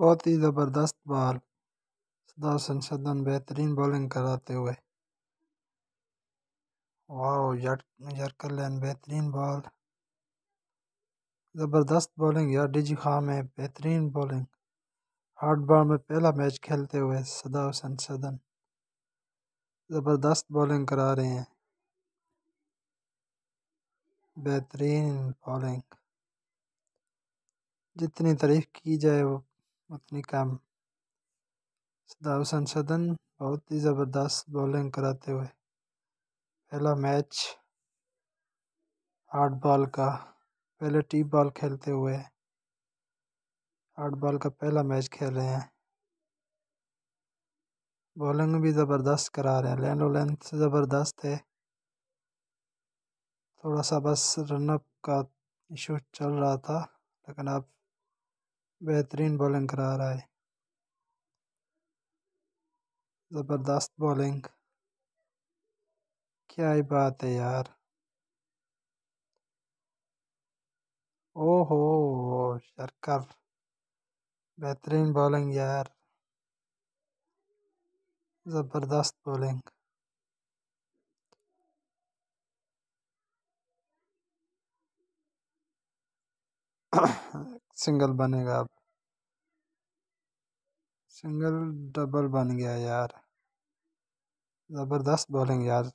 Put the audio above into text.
बहुत ही ज़बरदस्त बॉल सदा सदन बेहतरीन बॉलिंग कराते हुए वाह यर्कर लैन बेहतरीन बॉल ज़बरदस्त बॉलिंग या डिजी खां में बेहतरीन बॉलिंग हार्ड बॉल में पहला मैच खेलते हुए सदा हुसैन सदन ज़बरदस्त बॉलिंग करा रहे हैं बेहतरीन बॉलिंग जितनी तारीफ की जाए वो अपने काम संसाधन बहुत ही ज़बरदस्त बॉलिंग कराते हुए पहला मैच आठ बॉल का पहले टी बॉल खेलते हुए आठ बॉल का पहला मैच खेल रहे हैं बॉलिंग भी ज़बरदस्त करा रहे हैं लैंड लेंथ ज़बरदस्त है थोड़ा सा बस रनअप का इशू चल रहा था लेकिन अब बेहतरीन बॉलिंग करा रहा है ज़बरदस्त बॉलिंग क्या ही बात है यार ओहो शर्कर बेहतरीन बॉलिंग यार ज़बरदस्त बॉलिंग सिंगल बनेगा अब सिंगल डबल बन गया यार ज़बरदस्त बॉलिंग यार